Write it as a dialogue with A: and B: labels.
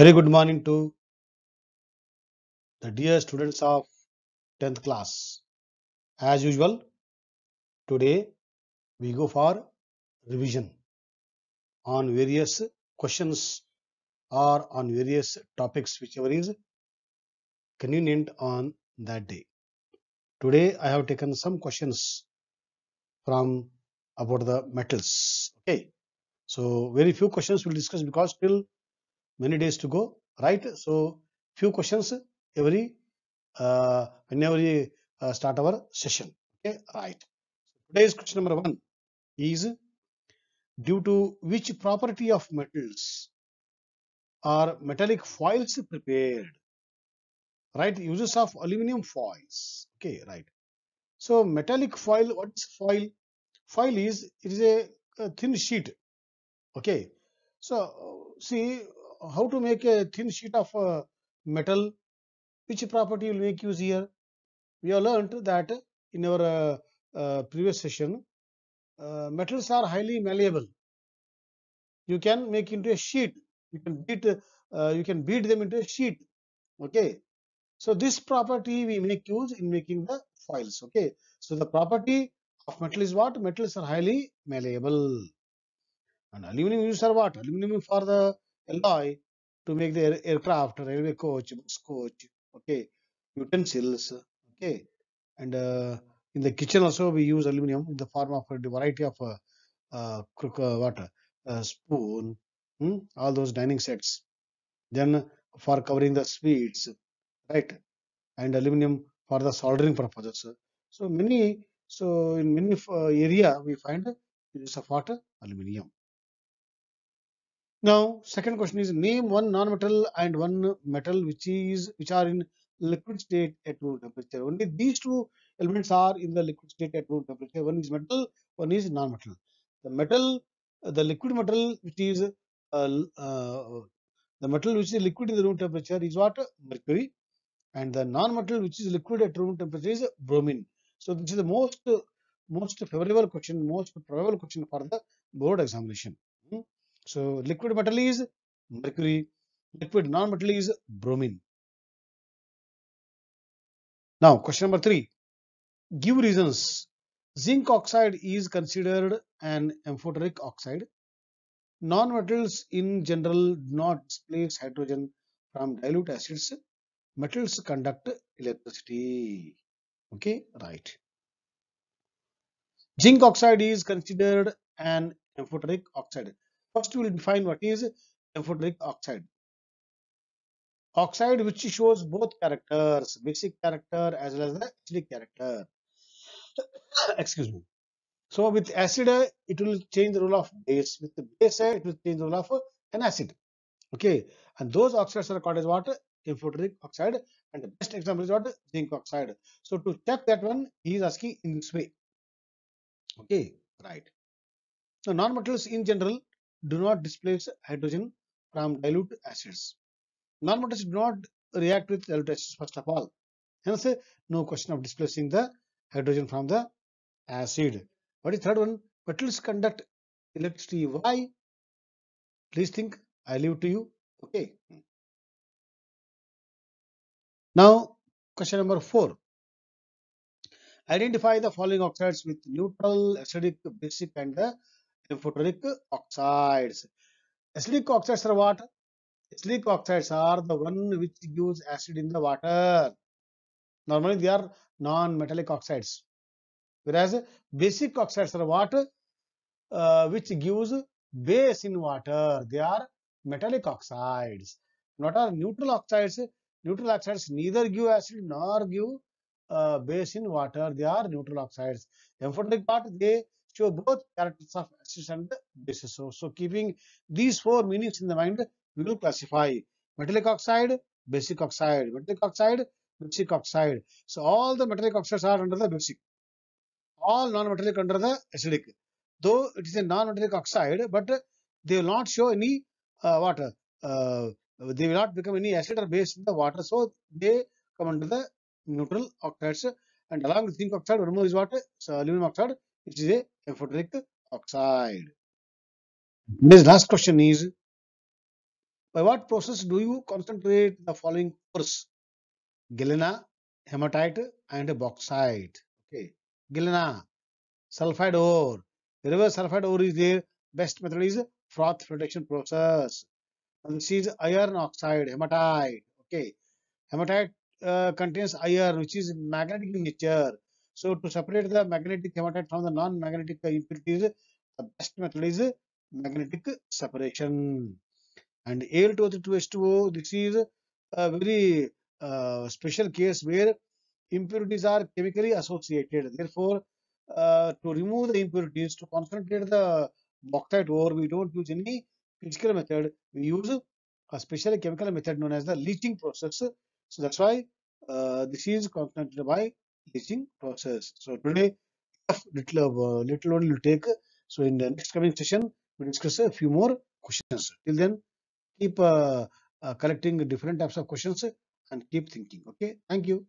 A: Very good morning to the dear students of 10th class. As usual, today we go for revision on various questions or on various topics whichever is convenient on that day. Today I have taken some questions from about the metals. Okay. So very few questions we'll discuss because till many days to go, right? So few questions every uh, whenever we uh, start our session. Okay, right. Today's question number one is due to which property of metals are metallic foils prepared? Right, uses of aluminium foils. Okay, right. So metallic foil, what is foil? Foil is it is a, a thin sheet. Okay, so see how to make a thin sheet of uh, metal which property will make use here we have learnt that in our uh, uh previous session uh, metals are highly malleable you can make into a sheet you can beat uh, you can beat them into a sheet okay so this property we make use in making the foils okay so the property of metal is what metals are highly malleable and aluminum is are what aluminum for the alloy to make the air, aircraft, railway coach, bus coach, okay, utensils, okay, and uh, in the kitchen also we use aluminum in the form of a variety of uh, uh, uh, what, uh, spoon, hmm? all those dining sets. Then for covering the sweets, right, and aluminum for the soldering purposes. So many, so in many uh, area we find use of water, aluminum. Now, second question is name one non-metal and one metal which is which are in liquid state at room temperature. Only these two elements are in the liquid state at room temperature. One is metal, one is non-metal. The metal, the liquid metal which is uh, uh, the metal which is liquid in the room temperature is what mercury, and the non-metal which is liquid at room temperature is bromine. So this is the most most favorable question, most probable question for the board examination. So liquid metal is mercury, liquid non-metal is bromine. Now question number three, give reasons. Zinc oxide is considered an amphoteric oxide. Non-metals in general do not displace hydrogen from dilute acids. Metals conduct electricity. Okay, right. Zinc oxide is considered an amphoteric oxide. First, we will define what is amphoteric oxide. Oxide which shows both characters, basic character as well as the acidic character. Excuse me. So with acid, it will change the role of base. With the base, it will change the role of an acid. Okay, and those oxides are called as what? Amphoteric oxide. And the best example is what? Zinc oxide. So to check that one, he is asking in this way. Okay, right. So non-metals in general, do not displace hydrogen from dilute acids. Non-metals do not react with dilute acids first of all. Hence, no question of displacing the hydrogen from the acid. What is third one? Metals conduct electricity. Why? Please think. I leave to you. Okay. Now, question number four. Identify the following oxides with neutral, acidic, basic, and photonic oxides. Acidic oxides are what? Acidic oxides are the one which gives acid in the water. Normally they are non-metallic oxides. Whereas basic oxides are what? Uh, which gives base in water. They are metallic oxides. Not are neutral oxides. Neutral oxides neither give acid nor give uh, base in water. They are neutral oxides. Amphoteric part, they show both characters of axis and basis. So, so keeping these four meanings in the mind, we will classify metallic oxide, basic oxide, metallic oxide, basic oxide. So all the metallic oxides are under the basic, all non-metallic under the acidic. Though it is a non-metallic oxide, but they will not show any uh, water. Uh, they will not become any acid or base in the water, so they come under the neutral oxides. And along with zinc oxide, remove is what? So aluminum oxide is a aphrodric oxide. This last question is, by what process do you concentrate the following ores? Galena, hematite and bauxite. Okay. Galena, sulfide ore. Wherever sulfide ore is there, best method is froth flotation process. And this is iron oxide, hematite. Okay. Hematite uh, contains iron which is magnetic in nature so to separate the magnetic hematite from the non-magnetic impurities, the best method is magnetic separation. And al 20 3 h this is a very uh, special case where impurities are chemically associated. Therefore, uh, to remove the impurities, to concentrate the bauxite ore, we don't use any physical method. We use a special chemical method known as the leaching process. So that's why uh, this is concentrated by teaching process. So today, little, uh, little only will take. So in the next coming session, we'll discuss a few more questions. Till then, keep uh, uh, collecting different types of questions and keep thinking. Okay, thank you.